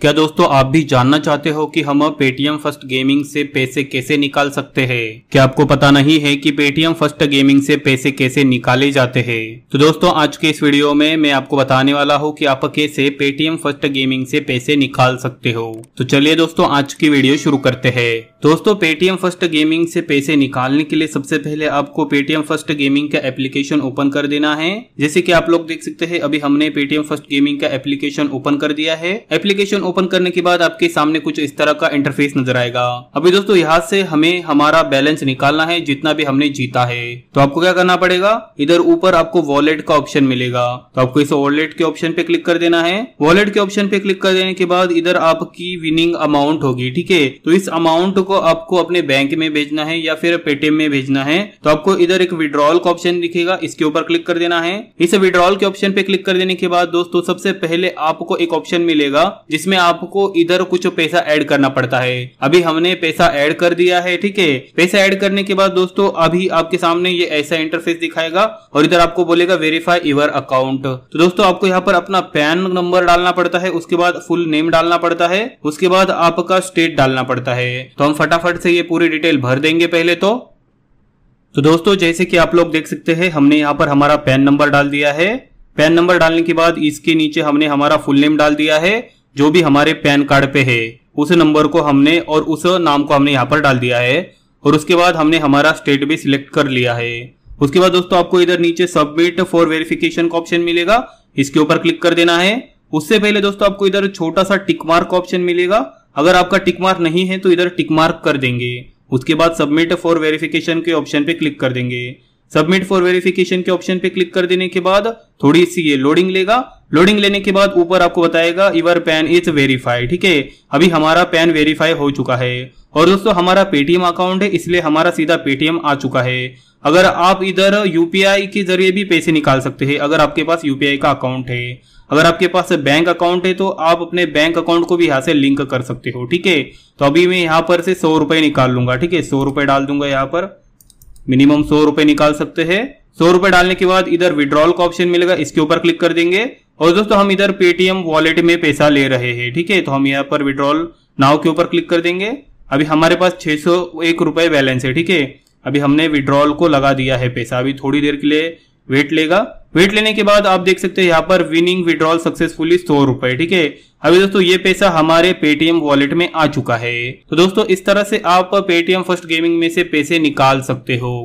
क्या दोस्तों आप भी जानना चाहते हो कि हम पेटीएम फर्स्ट गेमिंग से पैसे कैसे निकाल सकते हैं क्या आपको पता नहीं है कि पेटीएम फर्स्ट गेमिंग से पैसे कैसे निकाले जाते हैं तो दोस्तों आज के इस वीडियो में मैं आपको बताने वाला हूँ कि आप कैसे पेटीएम फर्स्ट गेमिंग से पैसे निकाल सकते हो तो चलिए दोस्तों आज की वीडियो शुरू करते हैं दोस्तों पेटीएम फर्स्ट गेमिंग से पैसे निकालने के लिए सबसे पहले आपको पेटीएम फर्स्ट गेमिंग का एप्लीकेशन ओपन कर देना है जैसे की आप लोग देख सकते है अभी हमने पेटीएम फर्स्ट गेमिंग का एप्लीकेशन ओपन कर दिया है एप्लीकेशन ओपन करने के बाद आपके सामने कुछ इस तरह का इंटरफेस नजर आएगा अभी दोस्तों यहाँ से हमें हमारा बैलेंस निकालना है जितना भी हमने जीता है तो आपको क्या करना पड़ेगा इधर ऊपर आपको वॉलेट का ऑप्शन मिलेगा तो आपको इस वॉलेट के ऑप्शन पे क्लिक कर देना है वॉलेट के ऑप्शन पे क्लिक कर देने के बाद इधर आपकी विनिंग अमाउंट होगी ठीक है तो इस अमाउंट को आपको अपने बैंक में भेजना है या फिर पेटीएम में भेजना है तो आपको इधर एक विड्रॉल का ऑप्शन दिखेगा इसके ऊपर क्लिक कर देना है इस विड्रॉल के ऑप्शन पे क्लिक कर देने के बाद दोस्तों सबसे पहले आपको एक ऑप्शन मिलेगा जिसमें आपको इधर कुछ पैसा ऐड करना पड़ता है अभी हमने पैसा ऐड कर दिया है ठीक है पैसा ऐड करने के बाद दोस्तों अभी आपके सामने ये ऐसा इंटरफेस दिखाएगा और इधर आपको बोलेगा वेरीफाई यूर अकाउंट तो दोस्तों आपको यहाँ पर अपना पैन नंबर डालना पड़ता है उसके बाद फुल नेम डालना पड़ता है उसके बाद आपका स्टेट डालना पड़ता है तो हम फटाफट से ये पूरी डिटेल भर देंगे पहले तो तो दोस्तों जैसे कि आप लोग देख सकते हैं हमने यहाँ पर हमारा पैन नंबर डाल दिया है पैन नंबर डालने के बाद इसके नीचे हमने हमारा फुल नेम डाल दिया है जो भी हमारे पैन कार्ड पे है उस नंबर को हमने और उस नाम को हमने यहाँ पर डाल दिया है और उसके बाद हमने हमारा स्टेट भी सिलेक्ट कर लिया है उसके बाद दोस्तों आपको इधर नीचे सबमिट फॉर वेरिफिकेशन का ऑप्शन मिलेगा इसके ऊपर क्लिक कर देना है उससे पहले दोस्तों आपको इधर छोटा सा टिक मार्क ऑप्शन मिलेगा अगर आपका टिक मार्क नहीं है तो इधर टिक मार्क कर देंगे उसके बाद सबमिट फॉर वेरिफिकेशन के ऑप्शन पे क्लिक कर देंगे सबमिट फॉर वेरिफिकेशन के ऑप्शन पे क्लिक कर देने के बाद थोड़ी सी ये लोडिंग लेगा लोडिंग लेने के बाद ऊपर आपको बताएगा इवर पैन इज वेरीफाई ठीक है अभी हमारा पैन वेरीफाई हो चुका है और दोस्तों हमारा पेटीएम अकाउंट है इसलिए हमारा सीधा पेटीएम आ चुका है अगर आप इधर यूपीआई के जरिए भी पैसे निकाल सकते हैं अगर आपके पास यूपीआई का अकाउंट है अगर आपके पास बैंक अकाउंट है तो आप अपने बैंक अकाउंट को भी यहाँ से लिंक कर सकते हो ठीक है तो अभी मैं यहाँ पर से सौ रुपए निकाल लूंगा ठीक है सौ रुपए डाल दूंगा यहाँ पर मिनिमम सौ रुपए निकाल सकते हैं सौ रुपए डालने के बाद इधर विड्रॉल का ऑप्शन मिलेगा इसके ऊपर क्लिक कर देंगे और दोस्तों हम इधर पेटीएम वॉलेट में पैसा ले रहे हैं ठीक है तो हम यहाँ पर विड्रॉल नाव के ऊपर क्लिक कर देंगे अभी हमारे पास छह सौ एक रुपये बैलेंस है ठीक है अभी हमने विड्रॉल को लगा दिया है पैसा अभी थोड़ी देर के लिए वेट लेगा वेट लेने के बाद आप देख सकते हैं यहाँ पर विनिंग विड्रॉल सक्सेसफुली सौ रुपए ठीक है अभी दोस्तों ये पैसा हमारे पेटीएम वॉलेट में आ चुका है तो दोस्तों इस तरह से आप पेटीएम फर्स्ट गेमिंग में से पैसे निकाल सकते हो